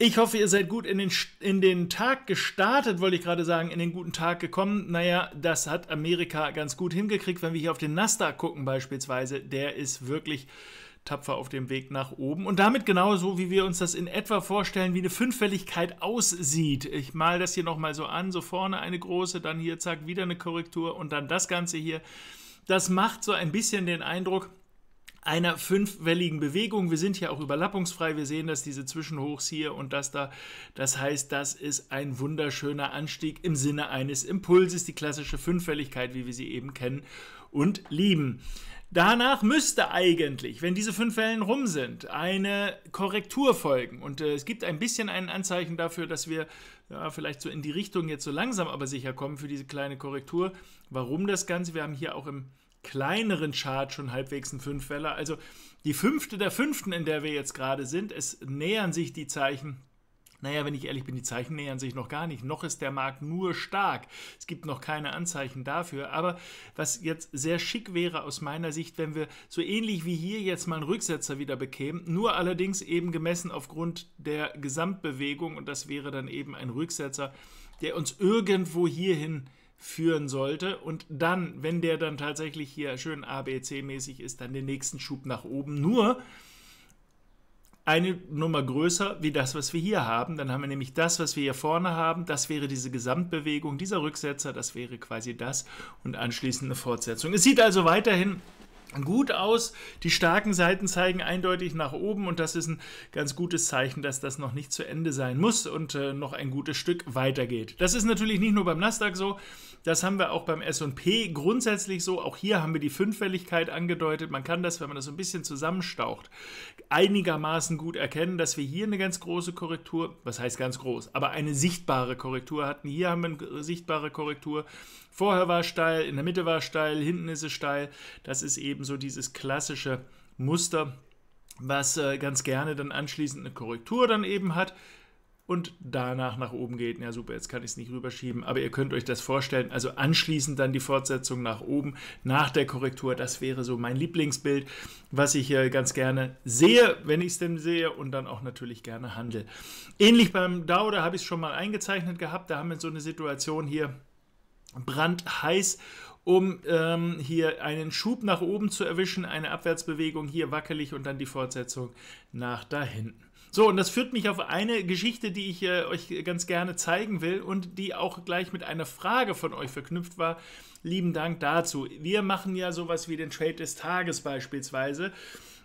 Ich hoffe, ihr seid gut in den, in den Tag gestartet, wollte ich gerade sagen, in den guten Tag gekommen. Naja, das hat Amerika ganz gut hingekriegt, wenn wir hier auf den Nasdaq gucken beispielsweise. Der ist wirklich tapfer auf dem Weg nach oben. Und damit genauso, wie wir uns das in etwa vorstellen, wie eine Fünffälligkeit aussieht. Ich mal das hier nochmal so an, so vorne eine große, dann hier, zack, wieder eine Korrektur und dann das Ganze hier. Das macht so ein bisschen den Eindruck, einer fünfwelligen Bewegung. Wir sind ja auch überlappungsfrei. Wir sehen, dass diese Zwischenhochs hier und das da. Das heißt, das ist ein wunderschöner Anstieg im Sinne eines Impulses, die klassische Fünfwelligkeit, wie wir sie eben kennen und lieben. Danach müsste eigentlich, wenn diese fünf Wellen rum sind, eine Korrektur folgen. Und äh, es gibt ein bisschen ein Anzeichen dafür, dass wir ja, vielleicht so in die Richtung jetzt so langsam aber sicher kommen für diese kleine Korrektur. Warum das Ganze? Wir haben hier auch im kleineren Chart schon halbwegs ein Fünfweller. Also die fünfte der fünften, in der wir jetzt gerade sind. Es nähern sich die Zeichen. Naja, wenn ich ehrlich bin, die Zeichen nähern sich noch gar nicht. Noch ist der Markt nur stark. Es gibt noch keine Anzeichen dafür. Aber was jetzt sehr schick wäre aus meiner Sicht, wenn wir so ähnlich wie hier jetzt mal einen Rücksetzer wieder bekämen, nur allerdings eben gemessen aufgrund der Gesamtbewegung. Und das wäre dann eben ein Rücksetzer, der uns irgendwo hierhin führen sollte und dann, wenn der dann tatsächlich hier schön ABC-mäßig ist, dann den nächsten Schub nach oben. Nur eine Nummer größer wie das, was wir hier haben. Dann haben wir nämlich das, was wir hier vorne haben. Das wäre diese Gesamtbewegung, dieser Rücksetzer, das wäre quasi das und anschließend eine Fortsetzung. Es sieht also weiterhin gut aus. Die starken Seiten zeigen eindeutig nach oben und das ist ein ganz gutes Zeichen, dass das noch nicht zu Ende sein muss und äh, noch ein gutes Stück weitergeht. Das ist natürlich nicht nur beim Nasdaq so, das haben wir auch beim S&P grundsätzlich so. Auch hier haben wir die Fünffälligkeit angedeutet. Man kann das, wenn man das so ein bisschen zusammenstaucht, einigermaßen gut erkennen, dass wir hier eine ganz große Korrektur, was heißt ganz groß, aber eine sichtbare Korrektur hatten. Hier haben wir eine sichtbare Korrektur. Vorher war steil, in der Mitte war steil, hinten ist es steil. Das ist eben eben so dieses klassische Muster, was äh, ganz gerne dann anschließend eine Korrektur dann eben hat und danach nach oben geht. Ja, super, jetzt kann ich es nicht rüberschieben, aber ihr könnt euch das vorstellen. Also anschließend dann die Fortsetzung nach oben, nach der Korrektur. Das wäre so mein Lieblingsbild, was ich hier ganz gerne sehe, wenn ich es denn sehe und dann auch natürlich gerne handle. Ähnlich beim DAO, da habe ich es schon mal eingezeichnet gehabt. Da haben wir so eine Situation hier, brandheiß um ähm, hier einen Schub nach oben zu erwischen, eine Abwärtsbewegung hier wackelig und dann die Fortsetzung nach da hinten. So, und das führt mich auf eine Geschichte, die ich äh, euch ganz gerne zeigen will und die auch gleich mit einer Frage von euch verknüpft war. Lieben Dank dazu. Wir machen ja sowas wie den Trade des Tages beispielsweise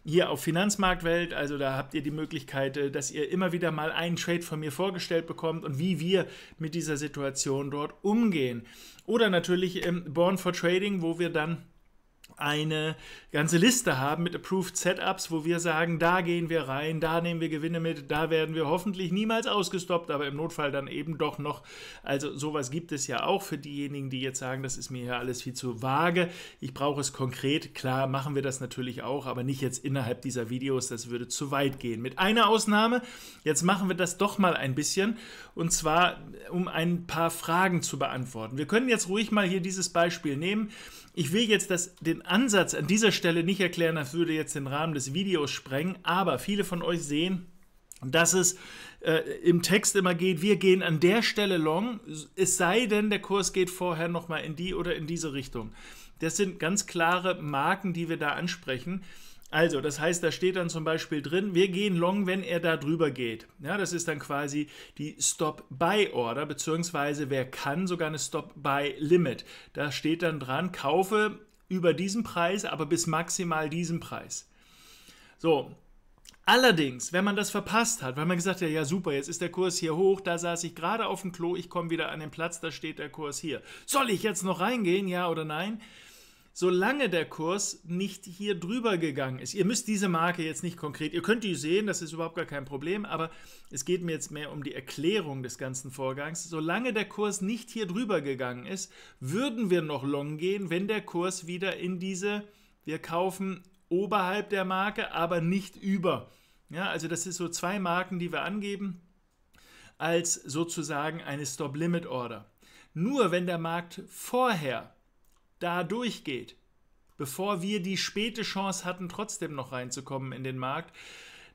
hier auf Finanzmarktwelt. Also da habt ihr die Möglichkeit, äh, dass ihr immer wieder mal einen Trade von mir vorgestellt bekommt und wie wir mit dieser Situation dort umgehen. Oder natürlich im ähm, Born for Trading, wo wir dann eine ganze Liste haben mit Approved Setups, wo wir sagen, da gehen wir rein, da nehmen wir Gewinne mit, da werden wir hoffentlich niemals ausgestoppt, aber im Notfall dann eben doch noch. Also sowas gibt es ja auch für diejenigen, die jetzt sagen, das ist mir ja alles viel zu vage. Ich brauche es konkret. Klar, machen wir das natürlich auch, aber nicht jetzt innerhalb dieser Videos, das würde zu weit gehen. Mit einer Ausnahme, jetzt machen wir das doch mal ein bisschen und zwar um ein paar Fragen zu beantworten. Wir können jetzt ruhig mal hier dieses Beispiel nehmen. Ich will jetzt das, den Ansatz an dieser Stelle nicht erklären, das würde jetzt den Rahmen des Videos sprengen, aber viele von euch sehen, dass es äh, im Text immer geht, wir gehen an der Stelle long, es sei denn, der Kurs geht vorher nochmal in die oder in diese Richtung. Das sind ganz klare Marken, die wir da ansprechen. Also, das heißt, da steht dann zum Beispiel drin, wir gehen long, wenn er da drüber geht. Ja, das ist dann quasi die Stop-Buy-Order, beziehungsweise wer kann sogar eine Stop-Buy-Limit. Da steht dann dran, kaufe über diesen Preis, aber bis maximal diesen Preis. So, Allerdings, wenn man das verpasst hat, weil man gesagt hat, ja super, jetzt ist der Kurs hier hoch, da saß ich gerade auf dem Klo, ich komme wieder an den Platz, da steht der Kurs hier. Soll ich jetzt noch reingehen, ja oder nein? solange der Kurs nicht hier drüber gegangen ist. Ihr müsst diese Marke jetzt nicht konkret, ihr könnt die sehen, das ist überhaupt gar kein Problem, aber es geht mir jetzt mehr um die Erklärung des ganzen Vorgangs. Solange der Kurs nicht hier drüber gegangen ist, würden wir noch long gehen, wenn der Kurs wieder in diese, wir kaufen oberhalb der Marke, aber nicht über. Ja, also das ist so zwei Marken, die wir angeben als sozusagen eine Stop-Limit-Order. Nur wenn der Markt vorher da durchgeht, bevor wir die späte Chance hatten, trotzdem noch reinzukommen in den Markt,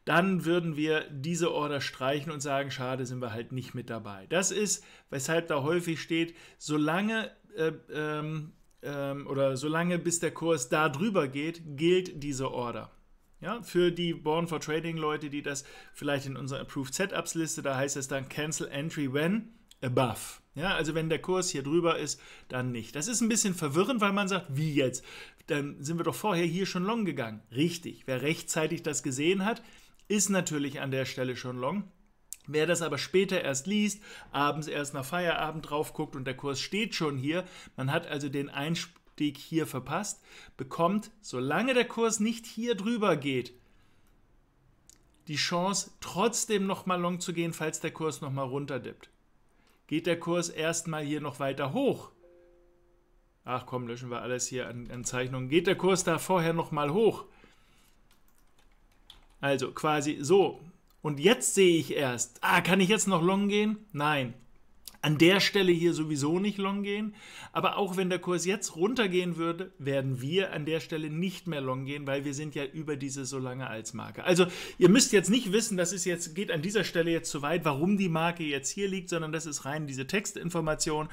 dann würden wir diese Order streichen und sagen, schade, sind wir halt nicht mit dabei. Das ist, weshalb da häufig steht, solange äh, ähm, ähm, oder solange bis der Kurs da drüber geht, gilt diese Order. Ja, für die Born for Trading Leute, die das vielleicht in unserer Approved Setups Liste, da heißt es dann Cancel Entry When above. Ja, also wenn der Kurs hier drüber ist, dann nicht. Das ist ein bisschen verwirrend, weil man sagt, wie jetzt? Dann sind wir doch vorher hier schon long gegangen. Richtig, wer rechtzeitig das gesehen hat, ist natürlich an der Stelle schon long. Wer das aber später erst liest, abends erst nach Feierabend drauf guckt und der Kurs steht schon hier, man hat also den Einstieg hier verpasst, bekommt, solange der Kurs nicht hier drüber geht, die Chance, trotzdem nochmal long zu gehen, falls der Kurs nochmal runterdippt geht der Kurs erstmal hier noch weiter hoch. Ach komm, löschen wir alles hier an, an Zeichnungen. Geht der Kurs da vorher nochmal hoch? Also quasi so. Und jetzt sehe ich erst, ah, kann ich jetzt noch long gehen? Nein, an der Stelle hier sowieso nicht long gehen. Aber auch wenn der Kurs jetzt runtergehen würde, werden wir an der Stelle nicht mehr long gehen, weil wir sind ja über diese so lange als Marke. Also ihr müsst jetzt nicht wissen, das ist jetzt, geht an dieser Stelle jetzt zu weit, warum die Marke jetzt hier liegt, sondern das ist rein diese Textinformation,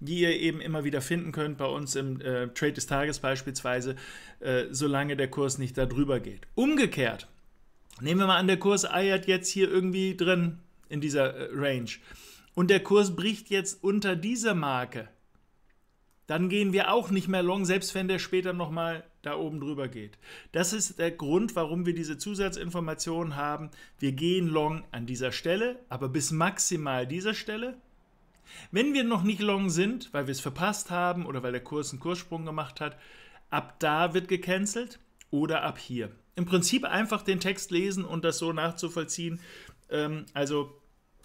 die ihr eben immer wieder finden könnt bei uns im äh, Trade des Tages beispielsweise, äh, solange der Kurs nicht da drüber geht. Umgekehrt, nehmen wir mal an, der Kurs eiert jetzt hier irgendwie drin in dieser äh, Range und der Kurs bricht jetzt unter diese Marke, dann gehen wir auch nicht mehr long, selbst wenn der später nochmal da oben drüber geht. Das ist der Grund, warum wir diese Zusatzinformationen haben. Wir gehen long an dieser Stelle, aber bis maximal dieser Stelle. Wenn wir noch nicht long sind, weil wir es verpasst haben oder weil der Kurs einen Kurssprung gemacht hat, ab da wird gecancelt oder ab hier. Im Prinzip einfach den Text lesen und das so nachzuvollziehen. Ähm, also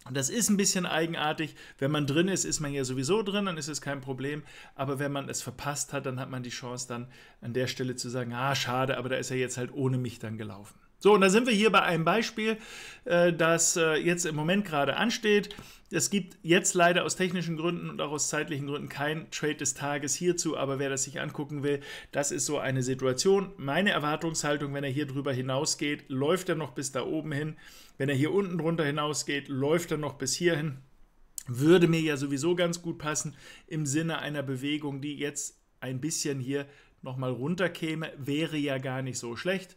und das ist ein bisschen eigenartig. Wenn man drin ist, ist man ja sowieso drin, dann ist es kein Problem. Aber wenn man es verpasst hat, dann hat man die Chance, dann an der Stelle zu sagen, ah, schade, aber da ist er jetzt halt ohne mich dann gelaufen. So, und da sind wir hier bei einem Beispiel, äh, das äh, jetzt im Moment gerade ansteht. Es gibt jetzt leider aus technischen Gründen und auch aus zeitlichen Gründen kein Trade des Tages hierzu, aber wer das sich angucken will, das ist so eine Situation. Meine Erwartungshaltung, wenn er hier drüber hinausgeht, läuft er noch bis da oben hin. Wenn er hier unten drunter hinausgeht, läuft er noch bis hier hin. Würde mir ja sowieso ganz gut passen im Sinne einer Bewegung, die jetzt ein bisschen hier nochmal runterkäme, wäre ja gar nicht so schlecht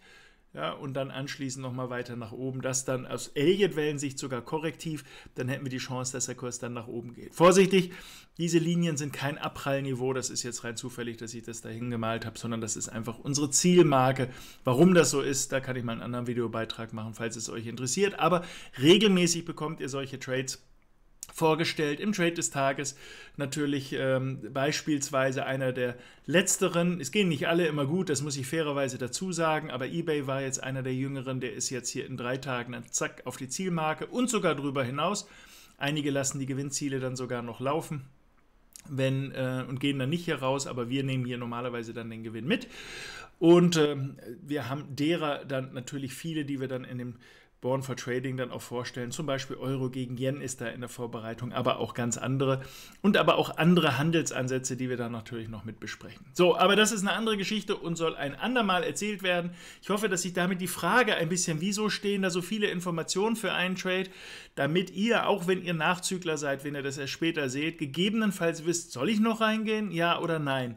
ja, und dann anschließend nochmal weiter nach oben. Das dann aus Elliott-Wellensicht sogar korrektiv, dann hätten wir die Chance, dass der Kurs dann nach oben geht. Vorsichtig, diese Linien sind kein Abprallniveau, das ist jetzt rein zufällig, dass ich das dahin gemalt habe, sondern das ist einfach unsere Zielmarke. Warum das so ist, da kann ich mal einen anderen Videobeitrag machen, falls es euch interessiert. Aber regelmäßig bekommt ihr solche Trades vorgestellt im Trade des Tages. Natürlich ähm, beispielsweise einer der letzteren. Es gehen nicht alle immer gut, das muss ich fairerweise dazu sagen, aber eBay war jetzt einer der jüngeren, der ist jetzt hier in drei Tagen dann zack auf die Zielmarke und sogar darüber hinaus. Einige lassen die Gewinnziele dann sogar noch laufen. Wenn, äh, und gehen dann nicht hier raus, aber wir nehmen hier normalerweise dann den Gewinn mit. Und äh, wir haben derer dann natürlich viele, die wir dann in dem Born for Trading dann auch vorstellen. Zum Beispiel Euro gegen Yen ist da in der Vorbereitung, aber auch ganz andere und aber auch andere Handelsansätze, die wir dann natürlich noch mit besprechen. So, aber das ist eine andere Geschichte und soll ein andermal erzählt werden. Ich hoffe, dass ich damit die Frage ein bisschen, wieso stehen da so viele Informationen für einen Trade, damit ihr, auch wenn ihr Nachzügler seid, wenn ihr das erst später seht, gegebenenfalls wisst, soll ich noch reingehen? Ja oder nein?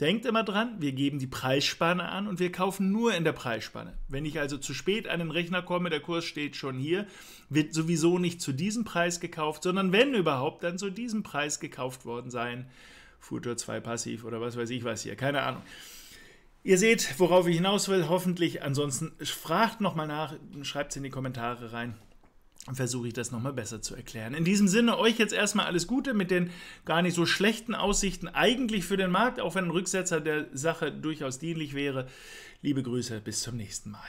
Denkt immer dran, wir geben die Preisspanne an und wir kaufen nur in der Preisspanne. Wenn ich also zu spät an den Rechner komme, der Kurs steht schon hier, wird sowieso nicht zu diesem Preis gekauft, sondern wenn überhaupt, dann zu diesem Preis gekauft worden sein. Future 2 Passiv oder was weiß ich was hier, keine Ahnung. Ihr seht, worauf ich hinaus will, hoffentlich. Ansonsten fragt nochmal nach, schreibt es in die Kommentare rein versuche ich das nochmal besser zu erklären. In diesem Sinne, euch jetzt erstmal alles Gute mit den gar nicht so schlechten Aussichten eigentlich für den Markt, auch wenn ein Rücksetzer der Sache durchaus dienlich wäre. Liebe Grüße, bis zum nächsten Mal.